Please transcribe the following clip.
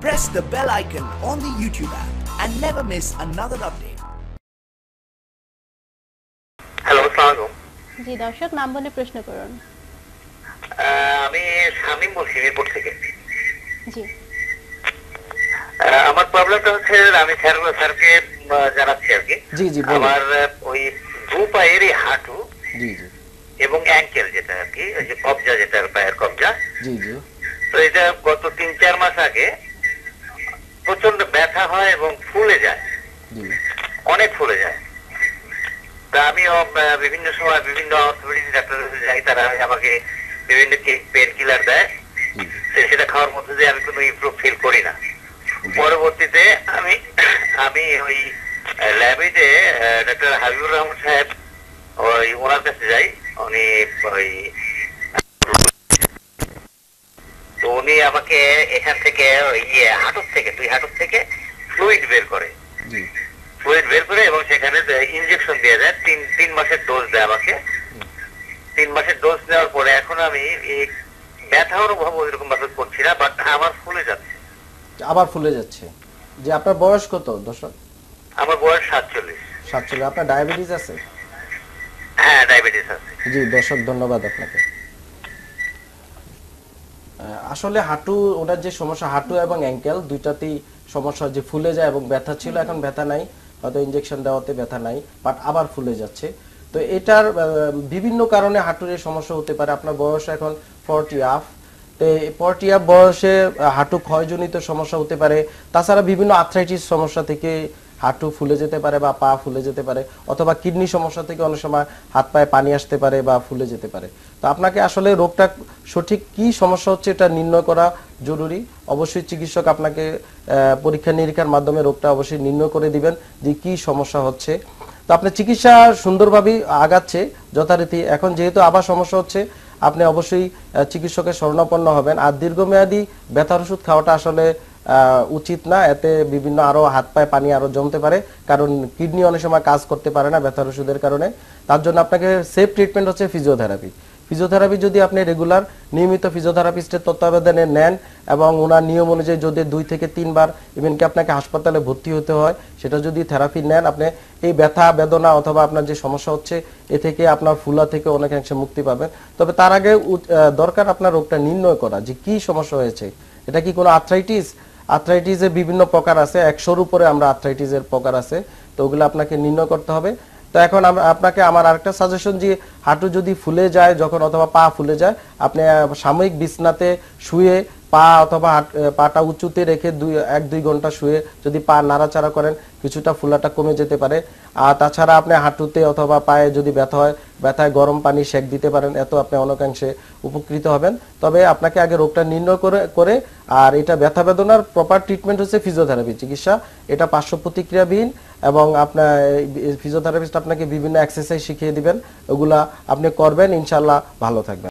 press the bell icon on the YouTube app and never miss another update. আমি বলছি মিরপুর থেকে আমার প্রবলেমটা হচ্ছে আমি স্যার স্যারকে জানাচ্ছি আর কি আমার ওই দু পায়েরই হাঁটু এবং অ্যাঙ্কেল যেটা আর কি ওই যে কবজা যেটা পায়ের কবজা জি জি তো এটা গত তিন চার মাস আগে প্রচন্ড ব্যথা হয় এবং ফুলে যায় অনেক ফুলে যায় তা আমি বিভিন্ন সময় বিভিন্ন অর্থোপেডিক ডাক্তারের কাছে যাই তারা আমাকে বিভিন্ন পেন কিলার দেয় সেটা খাওয়ার মধ্যে দিয়ে আমি কোনো ইম্প্রুভ ফিল করি না পরবর্তীতে আমি আমি ওই ল্যাবিতে ডাক্তার হাবিবুর রহমান সাহেব ওই ওনার কাছে যাই উনি ওই উনি আমাকে এখান থেকে ইয়ে হাঁটুর থেকে দুই হাঁটুর থেকে ফ্লুইড বের করে ফ্লুইড বের করে এবং সেখানে ইনজেকশন দিয়ে দেয় তিন তিন মাসের ডোজ দেয় আমাকে তিন মাসের ডোজ নেওয়ার পরে এখন আমি ব্যথা অনুভব ওইরকম ভাবে করছি না বাট আমার ফুলে যাচ্ছে আবার ফুলে যাচ্ছে যে আপনার বয়স কত দর্শক আমার বয়স সাতচল্লিশ সাতচল্লিশ আপনার ডায়াবেটিস আছে হ্যাঁ ডায়াবেটিস আছে জি দর্শক ধন্যবাদ আপনাকে আসলে হাঁটু ওনার যে সমস্যা হাঁটু এবং অ্যাঙ্কেল দুইটাতেই সমস্যা যে ফুলে যায় এবং ব্যথা ছিল এখন ব্যথা নাই হয়তো ইঞ্জেকশন দেওয়াতে ব্যথা নাই বাট আবার ফুলে যাচ্ছে তো এটার বিভিন্ন কারণে হাঁটুর সমস্যা হতে পারে আপনার বয়স এখন ফর্টি আফ তো ফর্টি আফ বয়সে হাঁটু ক্ষয়জনিত সমস্যা হতে পারে তাছাড়া বিভিন্ন আর্থ্রাইটিস সমস্যা থেকে হাঁটু ফুলে যেতে পারে বা পা ফুলে যেতে পারে অথবা কিডনি সমস্যা থেকে অনেক সময় হাত পায়ে পানি আসতে পারে বা ফুলে যেতে পারে তো আপনাকে আসলে রোগটা সঠিক কি সমস্যা হচ্ছে এটা নির্ণয় করা জরুরি অবশ্যই চিকিৎসক আপনাকে পরীক্ষা নিরীক্ষার মাধ্যমে রোগটা অবশ্যই নির্ণয় করে দিবেন যে কি সমস্যা হচ্ছে তো আপনি চিকিৎসা সুন্দরভাবেই আগাচ্ছে যথারীতি এখন যেহেতু আবার সমস্যা হচ্ছে আপনি অবশ্যই চিকিৎসকের স্বর্ণাপন্ন হবেন আর দীর্ঘমেয়াদী ব্যথার ওষুধ খাওয়াটা আসলে উচিত না এতে বিভিন্ন আরো হাত পায়ে পানি আরো জমতে পারে কারণ কিডনি অনেক সময় কাজ করতে পারে না ব্যথার ওষুধের কারণে তার জন্য আপনাকে সেফ ট্রিটমেন্ট হচ্ছে ফিজিওথেরাপি ফিজিওথেরাপি যদি আপনি রেগুলার নিয়মিত ফিজিওথেরাপিস্টের তত্ত্বাবধানে নেন এবং ওনার নিয়ম অনুযায়ী যদি দুই থেকে তিনবার ইভেনকি আপনাকে হাসপাতালে ভর্তি হতে হয় সেটা যদি থেরাপি নেন আপনি এই ব্যথা বেদনা অথবা আপনার যে সমস্যা হচ্ছে এ থেকে আপনার ফুলা থেকে অনেকাংশে মুক্তি পাবেন তবে তার আগে দরকার আপনার রোগটা নির্ণয় করা যে কি সমস্যা হয়েছে এটা কি কোনো আর্থ্রাইটিস আর্থ্রাইটিসের বিভিন্ন প্রকার আছে একশোর উপরে আমরা আর্থ্রাইটিসের প্রকার আছে তো ওগুলো আপনাকে নির্ণয় করতে হবে তো এখন আপনাকে আমার আরেকটা সাজেশন যে হাঁটু যদি ফুলে যায় যখন অথবা পা ফুলে যায় আপনি সাময়িক বিছনাতে শুয়ে পা অথবা পাটা উঁচুতে রেখে দুই এক দুই ঘন্টা শুয়ে যদি পা নাড়াচাড়া করেন কিছুটা ফুলাটা কমে যেতে পারে আর তাছাড়া আপনি হাঁটুতে অথবা পায়ে যদি ব্যথা হয় ব্যথায় গরম পানি সেক দিতে পারেন এত আপনি অনেকাংশে উপকৃত হবেন তবে আপনাকে আগে রোগটা নির্ণয় করে করে আর এটা ব্যথা বেদনার প্রপার ট্রিটমেন্ট হচ্ছে ফিজিওথেরাপি চিকিৎসা এটা পার্শ্ব প্রতিক্রিয়াবিহীন এবং আপনার ফিজিওথেরাপিস্ট আপনাকে বিভিন্ন এক্সারসাইজ শিখিয়ে দিবেন ওগুলা আপনি করবেন ইনশাল্লাহ ভালো থাকবেন